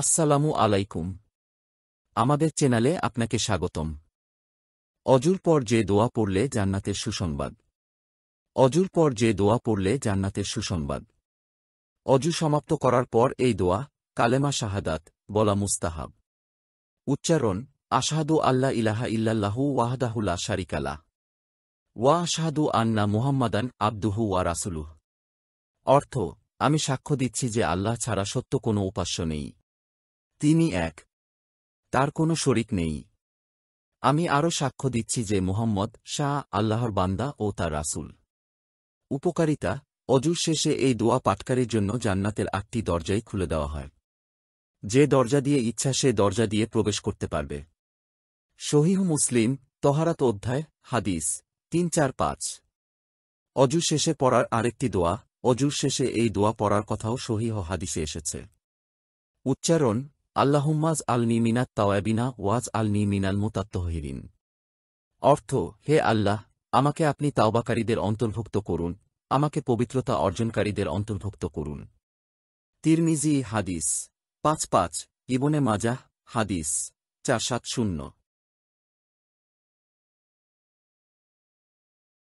আসসালামু আলাইকুম আমাদের চ্যানেলে আপনাকে স্বাগতম অজুর পর যে দোয়া পড়লে জান্নাতের সুসংবাদ অজুর পর যে দোয়া পড়লে জান্নাতের সুসংবাদ অজু সমাপ্ত করার পর এই দোয়া কালেমা শাহাদাত বলা মুস্তাহাব উচ্চারণ আশাহাদু আল্লাহ ইলাহা ইল্লাল্লাহু ওয়াহদাহুল্লা শারিকালা ওয়া আশাহাদু আন্না মুহাম্মাদান আব্দুহু ওয়া রাসুলুহ অর্থ আমি সাক্ষ্য দিচ্ছি যে আল্লাহ ছাড়া সত্য কোনো উপাস্য নেই তিনি এক তার কোনো শরিক নেই আমি আরও সাক্ষ্য দিচ্ছি যে মোহাম্মদ শাহ আল্লাহর বান্দা ও তার রাসুল উপকারিতা অজুর শেষে এই দোয়া পাটকারীর জন্য জান্নাতের আটটি দরজাই খুলে দেওয়া হয় যে দরজা দিয়ে ইচ্ছা সে দরজা দিয়ে প্রবেশ করতে পারবে শহীহ মুসলিম তহারাত অধ্যায় হাদিস তিন চার পাঁচ অজু শেষে পড়ার আরেকটি দোয়া অজুর শেষে এই দোয়া পড়ার কথাও সহিহ হাদিসে এসেছে উচ্চারণ আল্লাহুম্মাজ আল মিনাত তাওয়াবিনা ওয়াজ আলনি মিনাল মুতাত্তহিরিন অর্থ হে আল্লাহ আমাকে আপনি তাওবাকারীদের অন্তর্ভুক্ত করুন আমাকে পবিত্রতা অর্জনকারীদের অন্তর্ভুক্ত করুন তিরমিজি হাদিস পাঁচ পাঁচ ইবনে মাজাহ হাদিস চার সাত শূন্য